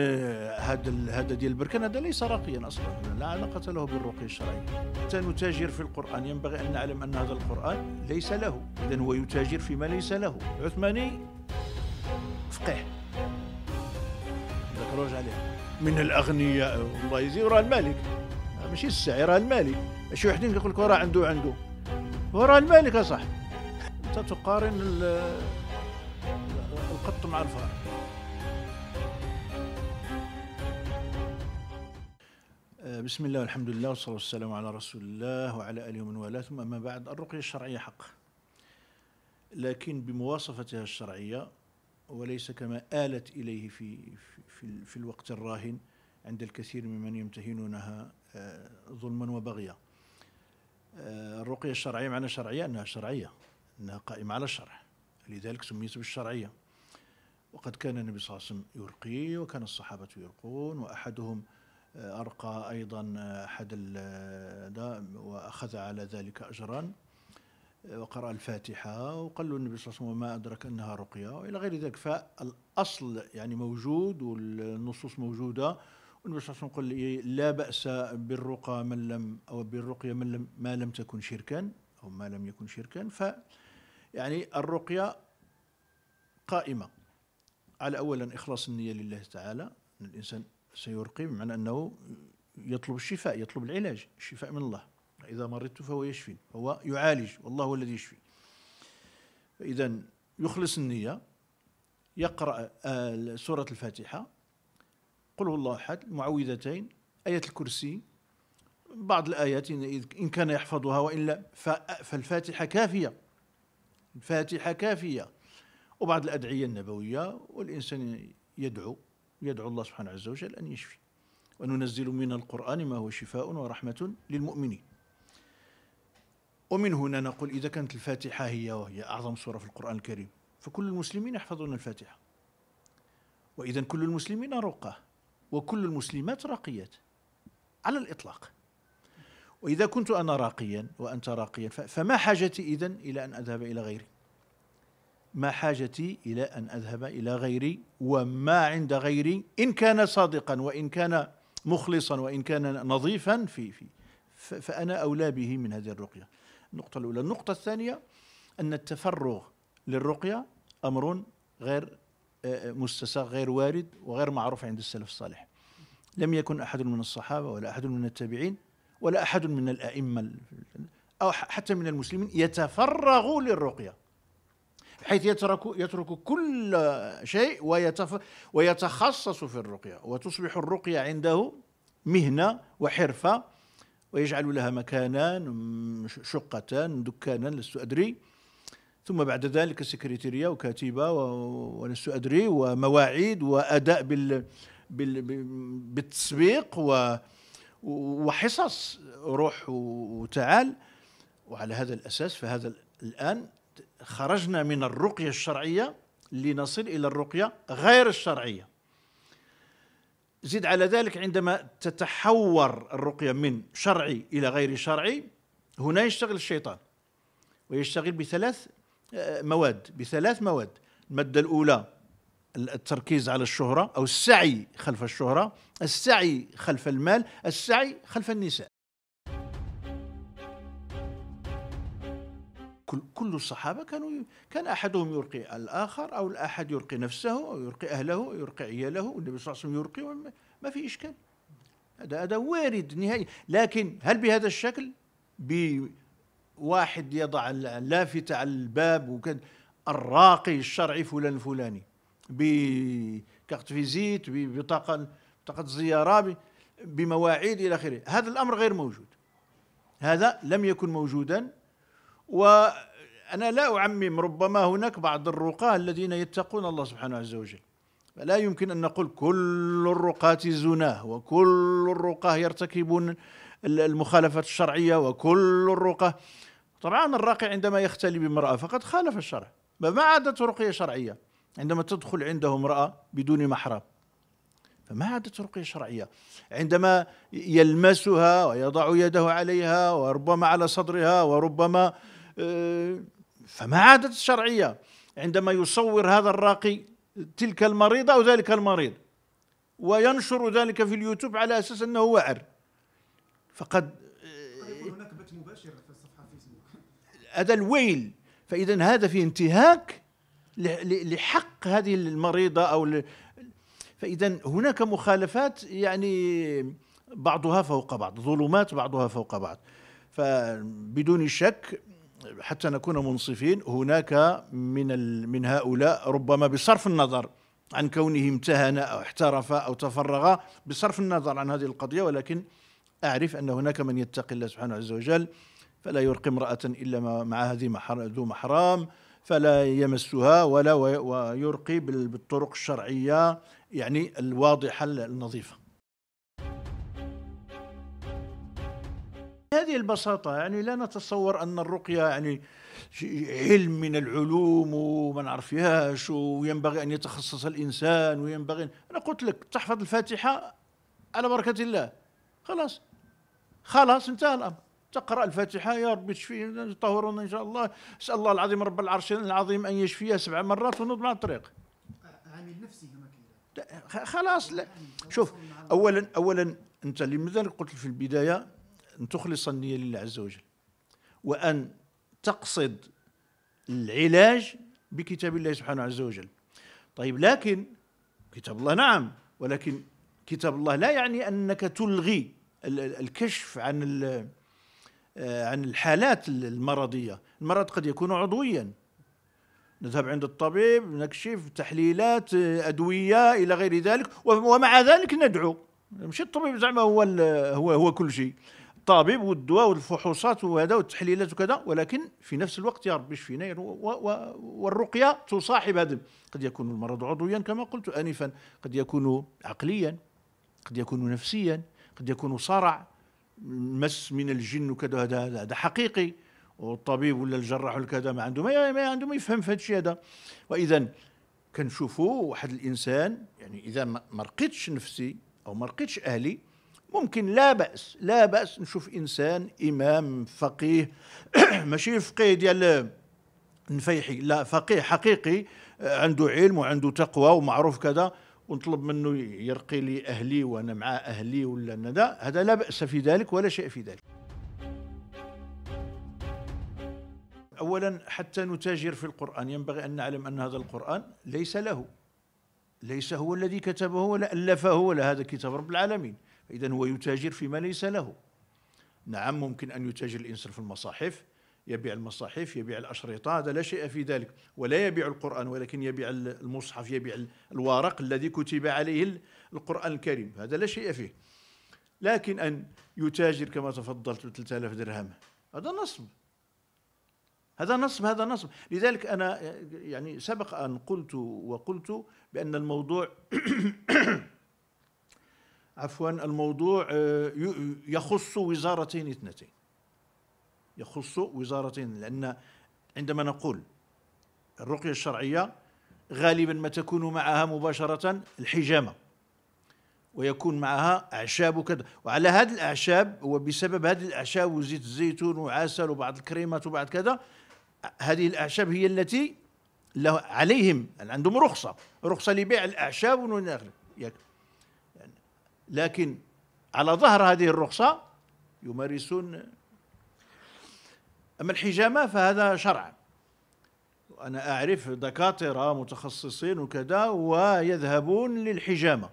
إيه، هذا هذا ديال البركان هذا ليس راقيا اصلا لا علاقه له بالرقي الشرعي حتى نتاجر في القران ينبغي ان نعلم ان هذا القران ليس له اذا هو يتاجر فيما ليس له العثماني فقيه رجع عليه من الاغنياء والله يزيد راه المالك آه، ماشي السعي راه المالك شي وحدين كيقول لك راه عنده عنده وراه المالك صح انت تقارن القط مع الفار بسم الله والحمد لله والصلاة والسلام على رسول الله وعلى آله ومن والاه ثم أما بعد الرقية الشرعية حق لكن بمواصفتها الشرعية وليس كما آلت إليه في, في, في الوقت الراهن عند الكثير ممن يمتهنونها آه، ظلما وبغيا آه، الرقية الشرعية معنى شرعية أنها شرعية أنها قائمة على الشرع لذلك سميت بالشرعية وقد كان النبي صلى الله عليه وسلم يرقي وكان الصحابة يرقون وأحدهم أرقى أيضا أحد ده وأخذ على ذلك أجرا وقرأ الفاتحة وقال له النبي صلى الله عليه وسلم ما أدرك أنها رقية وإلى غير ذلك فالأصل يعني موجود والنصوص موجودة والنبي صلى الله عليه وسلم يقول لا بأس بالرقى من لم أو بالرقية من لم ما لم تكن شركا أو ما لم يكن شركا ف يعني الرقية قائمة على أولا إخلاص النية لله تعالى أن الإنسان سيرقي بمعنى أنه يطلب الشفاء يطلب العلاج الشفاء من الله إذا مرضت فهو يشفي هو يعالج والله هو الذي يشفي إذا يخلص النية يقرأ آه، سورة الفاتحة قل هو الله أحد المعوذتين آية الكرسي بعض الآيات إن كان يحفظها وإلا فالفاتحة كافية الفاتحة كافية وبعض الأدعية النبوية والإنسان يدعو يدعو الله سبحانه عز وجل أن يشفي وننزل من القرآن ما هو شفاء ورحمة للمؤمنين ومن هنا نقول إذا كانت الفاتحة هي وهي أعظم سورة في القرآن الكريم فكل المسلمين يحفظون الفاتحة وإذا كل المسلمين رقة وكل المسلمات راقيات على الإطلاق وإذا كنت أنا راقيا وأنت راقيا فما حاجتي إذن إلى أن أذهب إلى غيري ما حاجتي إلى أن أذهب إلى غيري وما عند غيري إن كان صادقا وإن كان مخلصا وإن كان نظيفا في في فأنا أولى به من هذه الرقية النقطة الأولى النقطة الثانية أن التفرغ للرقية أمر غير آه، آه، مستساغ غير وارد وغير معروف عند السلف الصالح لم يكن أحد من الصحابة ولا أحد من التابعين ولا أحد من الأئمة أو حتى من المسلمين يتفرغ للرقية حيث يترك يترك كل شيء ويتف ويتخصص في الرقيه وتصبح الرقيه عنده مهنه وحرفه ويجعل لها مكانا شقه دكانا لست ادري ثم بعد ذلك سكرتيريه وكاتبه ولست ادري ومواعيد واداء بال بالتسويق و وحصص روح وتعال وعلى هذا الاساس فهذا الان خرجنا من الرقية الشرعية لنصل إلى الرقية غير الشرعية زد على ذلك عندما تتحور الرقية من شرعي إلى غير شرعي هنا يشتغل الشيطان ويشتغل بثلاث آه، مواد بثلاث مواد المادة الأولى التركيز على الشهرة أو السعي خلف الشهرة السعي خلف المال السعي خلف النساء كل, كل الصحابة كانوا كان أحدهم يرقي الآخر أو الأحد يرقي نفسه أو يرقي أهله أو يرقي عياله والنبي صلى الله عليه وسلم يرقي ما في إشكال هذا هذا وارد نهائي لكن هل بهذا الشكل بواحد يضع اللافتة على الباب وكذا الراقي الشرعي فلان الفلاني بكارت فيزيت ببطاقة بطاقة زيارة بمواعيد إلى آخره هذا الأمر غير موجود هذا لم يكن موجودا وأنا لا أعمم ربما هناك بعض الرقاة الذين يتقون الله سبحانه عز وجل فلا يمكن أن نقول كل الرقاة زناه وكل الرقاة يرتكبون المخالفات الشرعية وكل الرقاة طبعا الراقي عندما يختلي بامرأة فقد خالف الشرع فما عادت رقية شرعية عندما تدخل عنده امرأة بدون محرم فما عادت رقية شرعية عندما يلمسها ويضع يده عليها وربما على صدرها وربما آه، فما عادت الشرعية عندما يصور هذا الراقي تلك المريضة أو ذلك المريض وينشر ذلك في اليوتيوب على أساس أنه وعر فقد طيب، هذا الويل فإذا هذا في انتهاك لحق هذه المريضة أو فإذا هناك مخالفات يعني بعضها فوق بعض ظلمات بعضها فوق بعض فبدون شك حتى نكون منصفين هناك من من هؤلاء ربما بصرف النظر عن كونه امتهن او احترف او تفرغ بصرف النظر عن هذه القضيه ولكن اعرف ان هناك من يتقي الله سبحانه عز وجل فلا يرقي امراه الا مع هذه ذو محرام فلا يمسها ولا ويرقي بالطرق الشرعيه يعني الواضحه النظيفه هذه البساطة يعني لا نتصور أن الرقية يعني علم من العلوم وما نعرفهاش وينبغي أن يتخصص الإنسان وينبغي أنا قلت لك تحفظ الفاتحة على بركة الله خلاص خلاص انتهى الأمر تقرأ الفاتحة يا رب تشفي طهورنا إن شاء الله اسأل الله العظيم رب العرش العظيم أن يشفيها سبع مرات مع الطريق عامل يعني نفسي خلاص لا شوف أولا أولا أنت لماذا قلت في البداية أن تخلص النية لله عز وجل وأن تقصد العلاج بكتاب الله سبحانه عز وجل طيب لكن كتاب الله نعم ولكن كتاب الله لا يعني أنك تلغي الكشف عن آه، عن الحالات المرضية المرض قد يكون عضويا نذهب عند الطبيب نكشف تحليلات آه، أدوية إلى غير ذلك ومع ذلك ندعو مش الطبيب زعما هو هو هو كل شيء الطبيب والدواء والفحوصات وهذا والتحليلات وكذا ولكن في نفس الوقت يا ربي شفينا والرقيه تصاحب هذا قد يكون المرض عضويا كما قلت انفا قد يكون عقليا قد يكون نفسيا قد يكون صرع مس من الجن وكذا هذا هذا حقيقي والطبيب ولا الجراح ولا كذا ما عنده ما عنده ما يفهم في هذا الشيء هذا واذا كنشوفوا واحد الانسان يعني اذا ما رقيتش نفسي او ما رقيتش اهلي ممكن لا بأس لا بأس نشوف إنسان إمام فقيه ماشي فقيه ديال نفيحي لا فقيه حقيقي آه، عنده علم وعنده تقوى ومعروف كذا ونطلب منه يرقي لي أهلي وأنا مع أهلي ولا ندى هذا لا بأس في ذلك ولا شيء في ذلك أولا حتى نتاجر في القرآن ينبغي أن نعلم أن هذا القرآن ليس له ليس هو الذي كتبه ولا ألفه ولا هذا كتاب رب العالمين إذا هو يتاجر فيما ليس له نعم ممكن أن يتاجر الإنسان في المصاحف يبيع المصاحف يبيع الأشرطة هذا لا شيء في ذلك ولا يبيع القرآن ولكن يبيع المصحف يبيع الورق الذي كتب عليه القرآن الكريم هذا لا شيء فيه لكن أن يتاجر كما تفضلت ب 3000 درهم هذا نصب هذا نصب هذا نصب لذلك أنا يعني سبق أن قلت وقلت بأن الموضوع عفوا الموضوع آه، يخص وزارتين اثنتين يخص وزارتين لأن عندما نقول الرقية الشرعية غالبا ما تكون معها مباشرة الحجامة ويكون معها أعشاب وكذا وعلى هذه الأعشاب وبسبب هذه الأعشاب وزيت الزيتون وعسل وبعض الكريمات وبعض كذا هذه الأعشاب هي التي عليهم عندهم رخصة رخصة لبيع الأعشاب ونخل لكن على ظهر هذه الرخصة يمارسون أما الحجامة فهذا شرع أنا أعرف دكاترة متخصصين وكذا ويذهبون للحجامة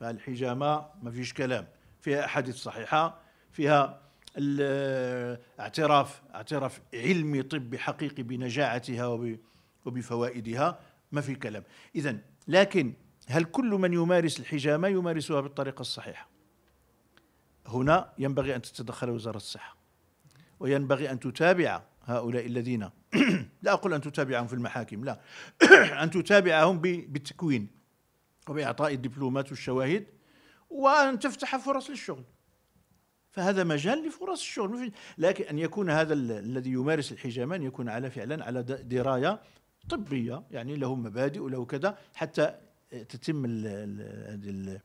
فالحجامة ما فيش كلام فيها أحاديث صحيحة فيها الاعتراف اعتراف علمي طبي حقيقي بنجاعتها وبفوائدها ما في كلام إذا لكن هل كل من يمارس الحجامة يمارسها بالطريقة الصحيحة هنا ينبغي أن تتدخل وزارة الصحة وينبغي أن تتابع هؤلاء الذين لا أقول أن تتابعهم في المحاكم لا أن تتابعهم بالتكوين وبإعطاء الدبلومات والشواهد وأن تفتح فرص للشغل فهذا مجال لفرص الشغل لكن أن يكون هذا الذي يمارس الحجامة أن يكون على فعلا على دراية طبية يعني له مبادئ وله كذا حتى تتم هذه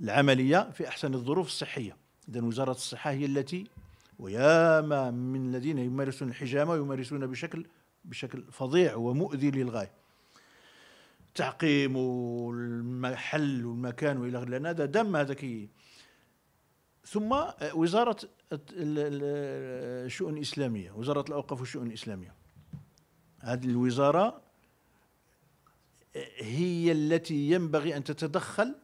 العمليه في احسن الظروف الصحيه اذا وزاره الصحه هي التي وياما من الذين يمارسون الحجامه يمارسون بشكل بشكل فظيع ومؤذي للغايه تعقيم المحل والمكان والى غير هذا دم هذا كي ثم آه، وزاره الشؤون الاسلاميه وزاره الاوقاف والشؤون الاسلاميه هذه الوزاره هي التي ينبغي أن تتدخل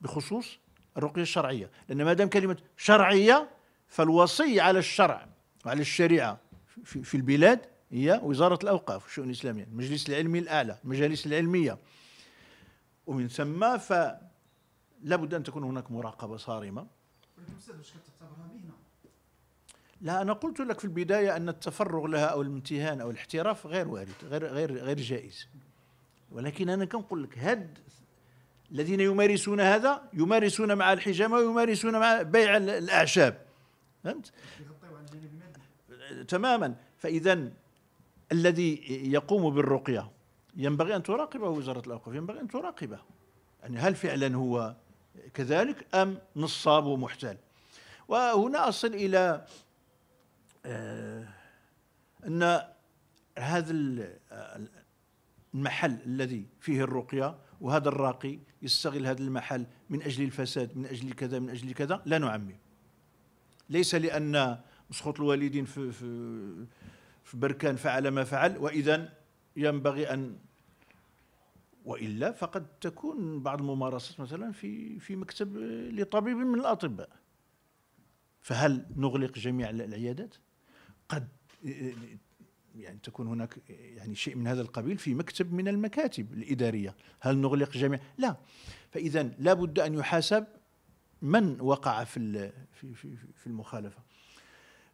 بخصوص الرقية الشرعية لأن ما دام كلمة شرعية فالوصي على الشرع وعلى الشريعة في, في البلاد هي وزارة الأوقاف والشؤون الإسلامية المجلس العلمي الأعلى المجالس العلمية ومن ثم فلا بد أن تكون هناك مراقبة صارمة لا أنا قلت لك في البداية أن التفرغ لها أو الامتهان أو الاحتراف غير وارد غير غير غير جائز ولكن أنا كنقول لك هاد الذين يمارسون هذا يمارسون مع الحجامة ويمارسون مع بيع الأعشاب فهمت؟ تماما فإذا الذي يقوم بالرقية ينبغي أن تراقبه وزارة الأوقاف ينبغي أن تراقبه يعني هل فعلا هو كذلك أم نصاب ومحتال وهنا أصل إلى آه، أن هذا المحل الذي فيه الرقية وهذا الراقي يستغل هذا المحل من أجل الفساد من أجل كذا من أجل كذا لا نعمم ليس لأن مسخوط الوالدين في, في, في بركان فعل ما فعل وإذا ينبغي أن وإلا فقد تكون بعض الممارسات مثلا في في مكتب لطبيب من الأطباء فهل نغلق جميع العيادات؟ قد يعني تكون هناك يعني شيء من هذا القبيل في مكتب من المكاتب الإدارية هل نغلق جميع لا فإذا لابد أن يحاسب من وقع في في في في المخالفة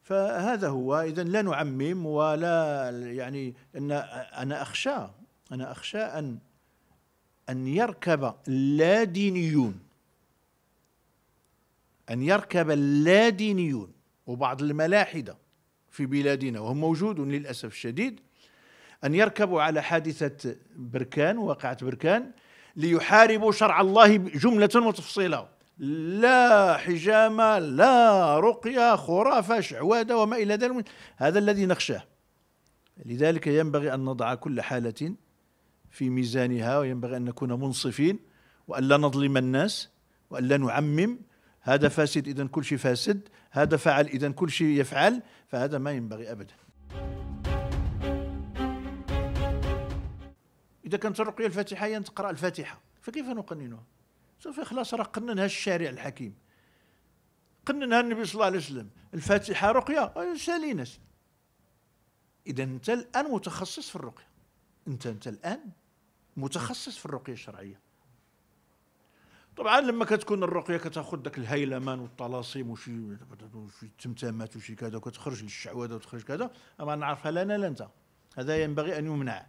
فهذا هو إذا لا نعمم ولا يعني أن أنا أخشى أنا أخشى أن أن يركب دينيون أن يركب اللادينيون وبعض الملاحدة في بلادنا وهو موجود للأسف الشديد أن يركبوا على حادثة بركان واقعة بركان ليحاربوا شرع الله جملة وتفصيلا لا حجامة لا رقية خرافة شعوادة وما إلى ذلك هذا الذي نخشاه لذلك ينبغي أن نضع كل حالة في ميزانها وينبغي أن نكون منصفين وأن لا نظلم الناس وأن لا نعمم هذا فاسد إذا كل شيء فاسد هذا فعل إذا كل شيء يفعل فهذا ما ينبغي أبدا إذا كانت الرقية الفاتحه ان تقرأ الفاتحة فكيف نقننها سوف خلاص راه قننها الشارع الحكيم قننها النبي صلى الله عليه وسلم الفاتحة رقية سالينا إذا أنت الآن متخصص في الرقية أنت أنت الآن متخصص في الرقية الشرعية طبعا لما كتكون الرقيه كتاخذ داك الهيلمان والطلاسم وشي وشي تمتمات وشي كذا وكتخرج للشعوذه وتخرج كذا ما نعرفها لا انا لا انت هذا ينبغي ان يمنع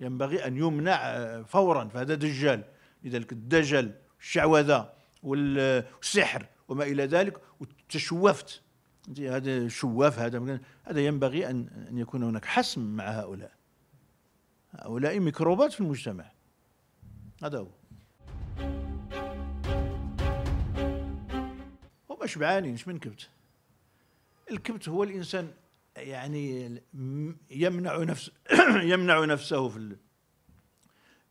ينبغي ان يمنع آه، فورا فهذا دجال لذلك الدجل الشعوذه والسحر وما الى ذلك والتشوفت هذا شواف هذا هذا ينبغي ان ان يكون هناك حسم مع هؤلاء هؤلاء ميكروبات في المجتمع هذا هو هما شبعانين اش من كبت الكبت هو الانسان يعني يمنع نفس يمنع نفسه في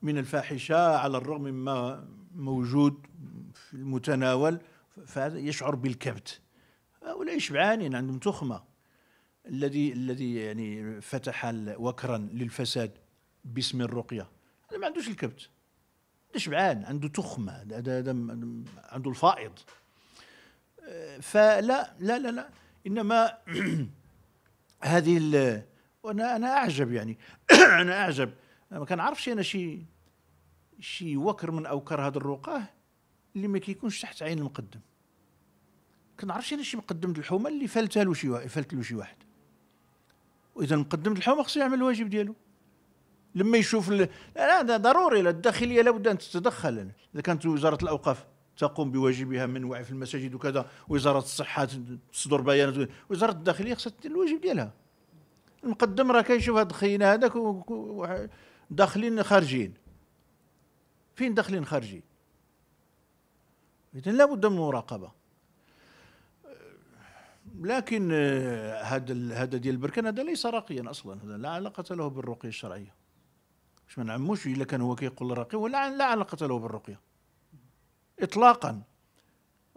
من الفاحشه على الرغم مما موجود في المتناول فهذا يشعر بالكبت هؤلاء شبعانين عندهم تخمه الذي الذي يعني فتح وكرا للفساد باسم الرقيه هذا ما عندوش الكبت هذا شبعان عنده تخمه هذا عنده الفائض فلا لا لا لا انما هذه ال وانا انا اعجب يعني انا اعجب ما كنعرفش انا شي شي وكر من اوكر هذا الرقاه اللي ما كيكونش تحت عين المقدم كنعرفش انا شي مقدم الحومه اللي فلت له شي فلت له شي واحد واذا مقدم الحومه خصو يعمل الواجب ديالو لما يشوف لا هذا ضروري الداخليه لابد ان تتدخل اذا كانت وزاره الاوقاف تقوم بواجبها من وعي في المساجد وكذا وزاره الصحه تصدر بيانات وزاره الداخليه خصها تدير الواجب ديالها المقدم راه كيشوف هاد خينا هذاك داخلين خارجين فين داخلين خارجين اذا لابد من مراقبه لكن هذا آه، هذا ديال البركان هذا ليس راقيا اصلا هذا لا علاقه له بالرقيه الشرعيه باش ما نعموش الا كان هو كيقول راقي ولا لا علاقه له بالرقيه اطلاقا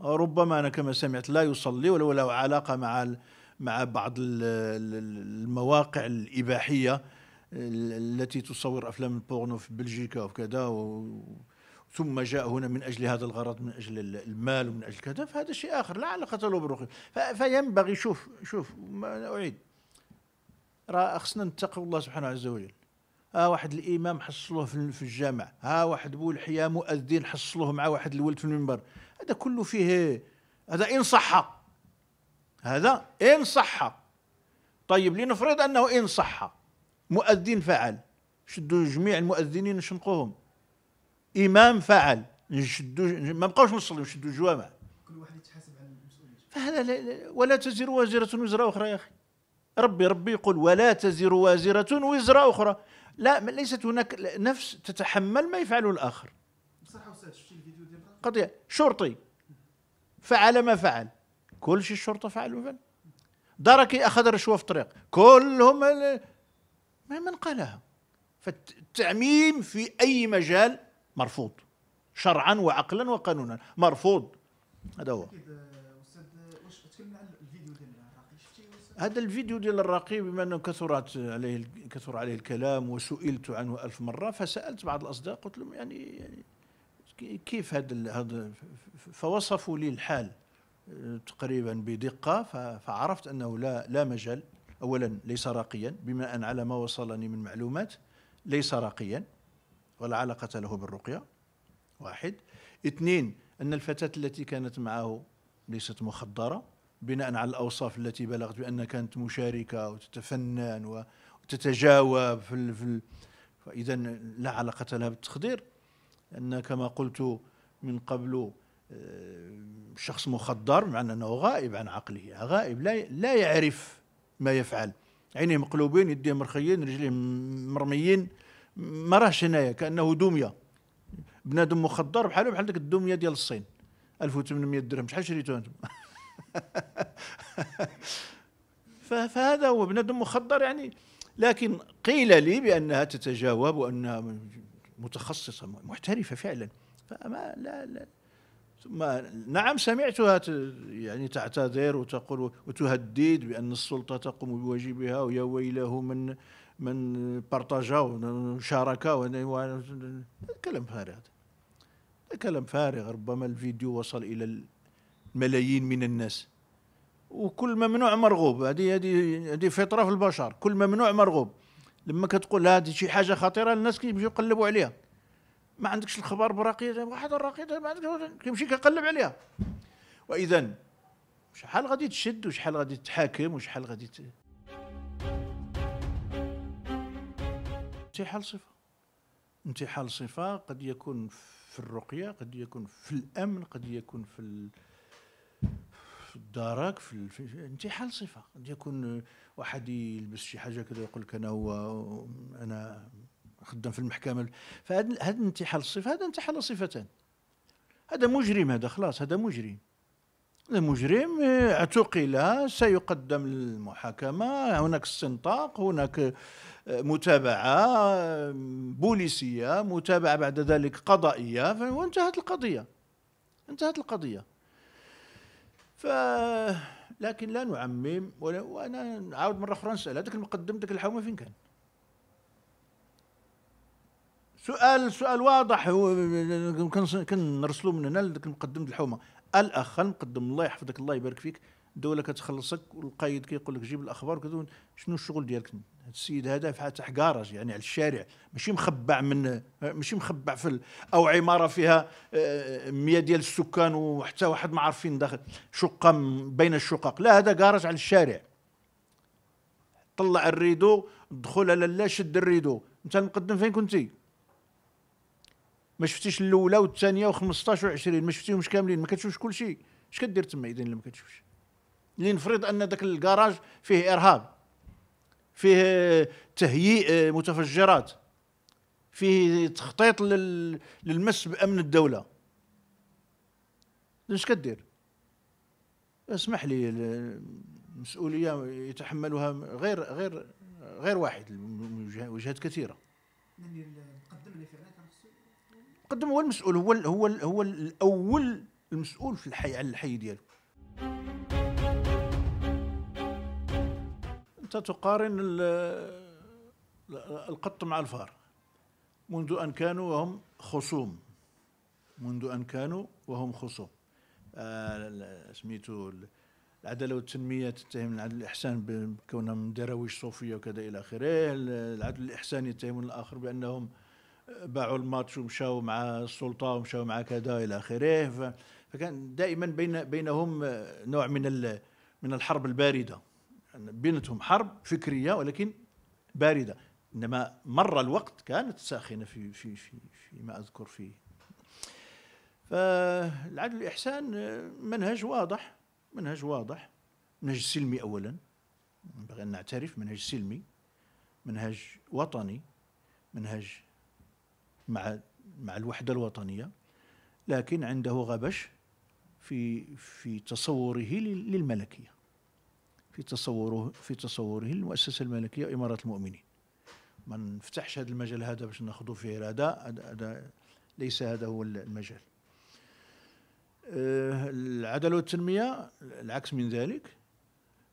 ربما انا كما سمعت لا يصلي ولو له علاقه مع مع بعض المواقع الاباحيه التي تصور افلام البورنو في بلجيكا وكذا ثم جاء هنا من اجل هذا الغرض من اجل المال ومن اجل كذا فهذا شيء اخر لا علاقه له بالرقي فينبغي شوف شوف ما اعيد راه خصنا نتقوا الله سبحانه عز وجل ها آه، واحد الامام حصلوه في الجامع ها واحد بولحيه مؤذن حصلوه مع واحد الولد في المنبر هذا كله فيه هذا ان صح هذا ان صح طيب لنفرض انه ان صح مؤذن فعل شدوا جميع المؤذنين نشنقوهم امام فعل نشدوا ما بقاوش نصليو شدوا الجوامع كل واحد يتحاسب على المسؤوليه فهذا لا لا ولا تزر وازره وزر اخرى يا اخي ربي ربي يقول ولا تزر وازره وزر اخرى لا ليست هناك نفس تتحمل ما يفعله الاخر بصح استاذ شفتي الفيديو ديال قضيه شرطي فعل ما فعل كل شيء الشرطه فعلوا فعل دركي اخذ رشوه في الطريق كلهم ما من قالها فالتعميم في اي مجال مرفوض شرعا وعقلا وقانونا مرفوض هذا هو هذا الفيديو ديال الراقي بما انه كثرت عليه كثر عليه الكلام وسئلت عنه ألف مره فسالت بعض الاصدقاء قلت لهم يعني, يعني كيف هذا هذا فوصفوا لي الحال آه، تقريبا بدقه فعرفت انه لا لا مجال اولا ليس راقيا بما على ما وصلني من معلومات ليس راقيا ولا علاقه له بالرقيه واحد اثنين ان الفتاه التي كانت معه ليست مخدره بناء على الأوصاف التي بلغت بأنها كانت مشاركة وتتفنن وتتجاوب في ال في فإذا لا علاقة لها بالتخدير لأن كما قلت من قبل آه، شخص مخدر مع أنه غائب عن عقله غائب لا لا يعرف ما يفعل عينيه مقلوبين يديه مرخيين رجليه مرميين ما راهش هنايا كأنه دمية بنادم مخدر بحاله بحال ديك الدمية ديال الصين 1800 درهم شحال شريتو انتم فهذا هو بنادم مخدر يعني لكن قيل لي بانها تتجاوب وانها متخصصه محترفه فعلا فما لا لا ثم نعم سمعتها يعني تعتذر وتقول وتهدد بان السلطه تقوم بواجبها ويا ويله من من بارطاجا وشارك كلام فارغ كلام فارغ ربما الفيديو وصل الى ملايين من الناس وكل ممنوع مرغوب هذه هذه هذه فطره في البشر كل ممنوع مرغوب لما كتقول هذه شي حاجه خطيره الناس كيمشيو يقلبوا عليها ما عندكش الخبر براقيه واحد الراقيه ما عندكش كيمشي كيقلب عليها واذا شحال غادي تشد وشحال غادي تحاكم وشحال غادي ت... انتحال صفه انتحال صفه قد يكون في الرقيه قد يكون في الامن قد يكون في ال... دارك في انتحال صفه قد يكون واحد يلبس شي حاجه كذا يقول لك انا هو انا خدام في المحكمه فهذا هذا انتحال الصفه هذا انتحال صفتان هذا مجرم هذا خلاص هذا مجرم مجرم اعتقل سيقدم للمحاكمة هناك استنطاق هناك متابعة بوليسية متابعة بعد ذلك قضائية وانتهت القضية انتهت القضية ف لكن لا نعمم ولا وانا نعاود مره اخرى نسال هذاك المقدم ذاك الحومه فين كان؟ سؤال سؤال واضح كنرسلوا من هنا لذاك المقدم الحومه الاخ المقدم الله يحفظك الله يبارك فيك الدوله كتخلصك والقايد كيقول لك جيب الاخبار وكذا شنو الشغل ديالك السيد هذا فاتح كراج يعني على الشارع ماشي مخبع من ماشي مخبع في او عماره فيها 100 آه، ديال السكان وحتى واحد ما عارفين داخل شقه بين الشقق لا هذا كراج على الشارع طلع الريدو دخل على لا شد الريدو انت المقدم فين كنتي ما شفتيش الاولى والثانيه و15 و20 ما شفتيهمش كاملين ما كتشوفش كل شيء اش كدير تما اذا اللي ما كتشوفش لنفرض ان ذاك الكراج فيه ارهاب فيه تهيئ متفجرات فيه تخطيط للمس بامن الدوله اش كدير اسمح لي المسؤوليه يتحملها غير غير غير واحد وجهات كثيره قدم هو المسؤول هو هو هو الاول المسؤول في الحي على الحي ديالو أنت تقارن القط مع الفار منذ أن كانوا وهم خصوم منذ أن كانوا وهم خصوم آه، سميتو العداله والتنميه تتهم العدل الاحسان بكونهم من دراويش صوفيه وكذا الى اخره العدل الاحسان يتهمون الاخر بانهم باعوا الماتش ومشاو مع السلطه ومشاو مع كذا الى اخره فكان دائما بين بينهم نوع من من الحرب البارده بينتهم حرب فكريه ولكن بارده انما مر الوقت كانت ساخنه في في في في ما اذكر فيه فالعدل والاحسان منهج واضح منهج واضح منهج سلمي اولا ينبغي ان نعترف منهج سلمي منهج وطني منهج مع مع الوحده الوطنيه لكن عنده غبش في في تصوره للملكيه في تصوره في تصوره المؤسسه الملكيه وإمارة المؤمنين ما نفتحش هذا المجال هذا باش ناخذوا فيه هذا هذا ليس هذا هو المجال آه، العداله والتنميه العكس من ذلك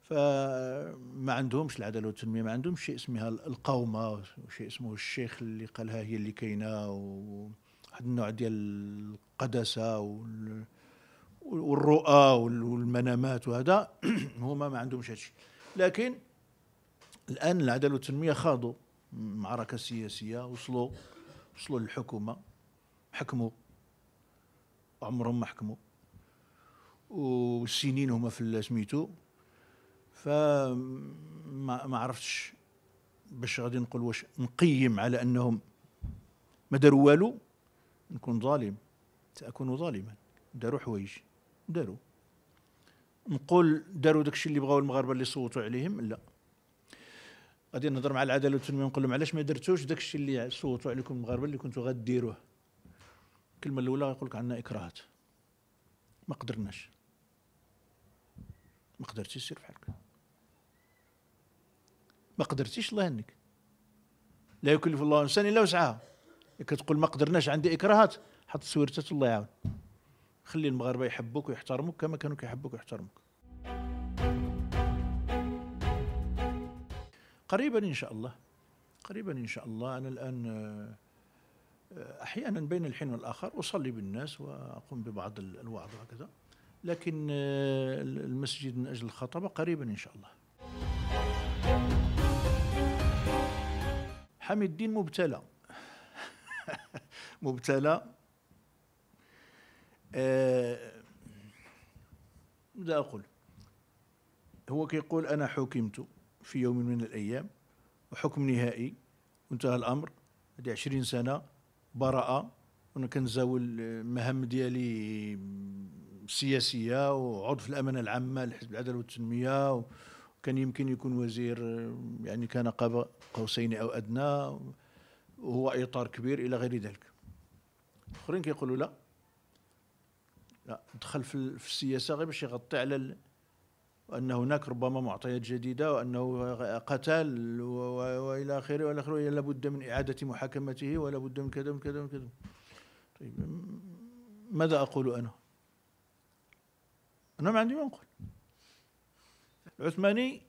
فما عندهمش العداله والتنميه ما عندهمش شيء اسمها القومه وشيء اسمه الشيخ اللي قالها هي اللي كاينه وواحد النوع ديال القدسه والرؤى والمنامات وهذا هما ما عندهمش هادشي لكن الان العداله والتنميه خاضوا معركه سياسيه وصلوا وصلوا للحكومه حكموا عمرهم ما حكموا والسنين هما في سميتو فما ما عرفتش باش غادي نقول واش نقيم على انهم ما داروا والو نكون ظالم ساكون ظالما داروا حوايج داروا نقول داروا داكشي اللي بغاو المغاربه اللي صوتوا عليهم لا غادي نهضر مع العداله والتنميه ونقول لهم علاش ما درتوش داكشي اللي صوتوا عليكم المغاربه اللي كنتوا غديروه الكلمه الاولى يقول لك عندنا اكراهات ما قدرناش ما قدرتيش سير بحالك ما قدرتيش الله يهنيك لا يكلف الله انسان الا وسعها كتقول ما قدرناش عندي اكراهات حط سويرتات الله يعاون خلي المغاربه يحبوك ويحترموك كما كانوا كيحبوك ويحترموك قريبا ان شاء الله قريبا ان شاء الله انا الان آه، احيانا بين الحين والاخر اصلي بالناس واقوم ببعض الوعظ وهكذا لكن آه، المسجد من اجل الخطبه قريبا ان شاء الله حميد الدين مبتلى مبتلى ماذا آه، أقول هو كيقول أنا حكمت في يوم من الأيام وحكم نهائي وانتهى الأمر هذه عشرين سنة براءة وأنا كنزاول المهام ديالي السياسية وعضو في الأمانة العامة لحزب العدالة والتنمية وكان يمكن يكون وزير يعني كان قاب قوسين أو أدنى وهو إطار كبير إلى غير ذلك آخرين كيقولوا لا لا دخل في السياسه غير باش يغطي على ان هناك ربما معطيات جديده وانه قتال والى اخره والى اخره لا بد من اعاده محاكمته ولا بد من كذا من كذا من كذا طيب ماذا اقول انا؟ انا ما عندي ما نقول العثماني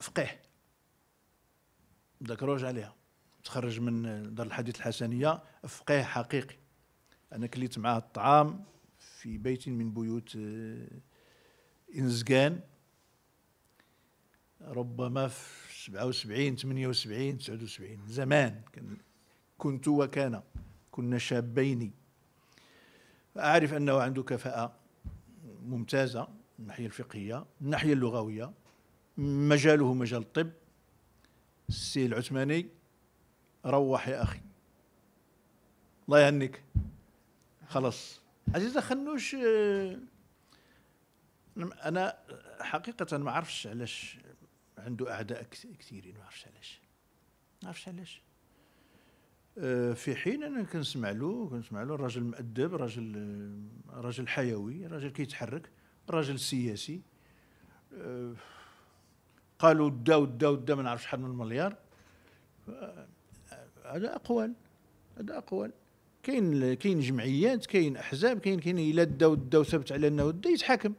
فقيه ذاك عليها تخرج من دار الحديث الحسنيه فقيه حقيقي انا كليت معاه الطعام في بيت من بيوت آه، إنزقان ربما في 77 78 79 زمان كنت وكان كنا شابين أعرف أنه عنده كفاءة ممتازة من الناحية الفقهية من الناحية اللغوية مجاله مجال الطب السي العثماني روح يا أخي الله يهنيك خلاص عزيزه خنوش آه، انا حقيقه ما عرفش علاش عنده اعداء كثيرين ما عرفش علاش ما عرفش علاش آه، في حين انا كنسمع له كنسمع له راجل مؤدب راجل آه، راجل حيوي راجل كيتحرك راجل سياسي قالوا دا ودا ودا ما نعرفش شحال من مليار هذا اقوال هذا اقوال كاين كاين جمعيات كاين احزاب كاين كاين الا داو داو ثبت على انه دا يتحاكم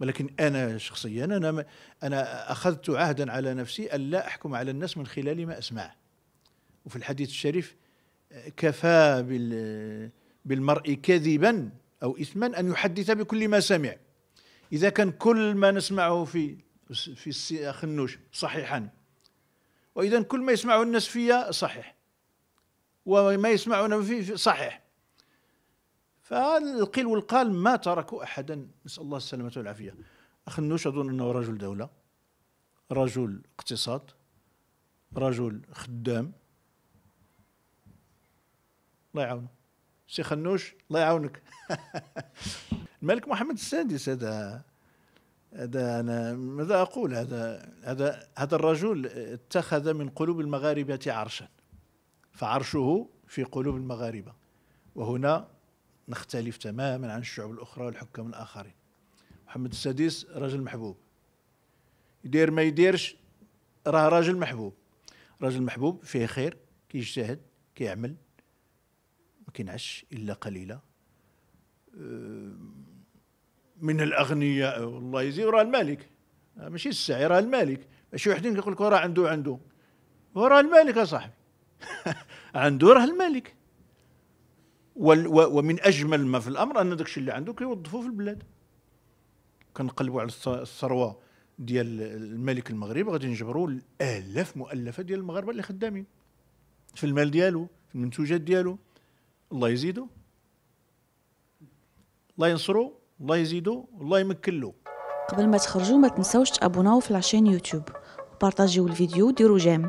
ولكن انا شخصيا انا انا اخذت عهدا على نفسي الا احكم على الناس من خلال ما اسمعه وفي الحديث الشريف كفى بالمرء كذبا او اثما ان يحدث بكل ما سمع اذا كان كل ما نسمعه في في خنوش صحيحا واذا كل ما يسمعه الناس فيا صحيح وما يسمعون فيه صحيح فالقيل والقال ما تركوا أحدا نسأل الله السلامة والعافية أخ النوش أظن أنه رجل دولة رجل اقتصاد رجل خدام الله يعاونه سي خنوش الله يعاونك الملك محمد السادس هذا هذا انا ماذا اقول هذا هذا هذا الرجل اتخذ من قلوب المغاربه عرشا فعرشه في قلوب المغاربة وهنا نختلف تماما عن الشعوب الأخرى والحكام الآخرين محمد السادس رجل محبوب يدير ما يديرش راه راجل محبوب راجل محبوب فيه خير كيجتهد كيعمل ما كينعش إلا قليلا أه، من الأغنياء والله يزيد راه الملك ماشي السعي راه الملك ماشي واحد كيقول لك راه عنده عنده وراه الملك يا صاحبي عنده راه الملك ومن اجمل ما في الامر ان داكشي اللي عنده كيوظفوه في البلاد كنقلبوا على الثروه ديال الملك المغرب غادي نجبروا الالاف مؤلفه ديال المغاربه اللي خدامين في المال ديالو في المنتوجات ديالو الله يزيدو الله ينصرو الله يزيدو الله يمكن له قبل ما تخرجوا ما تنساوش تابوناو في لاشين يوتيوب وبارطاجيو الفيديو وديروا جيم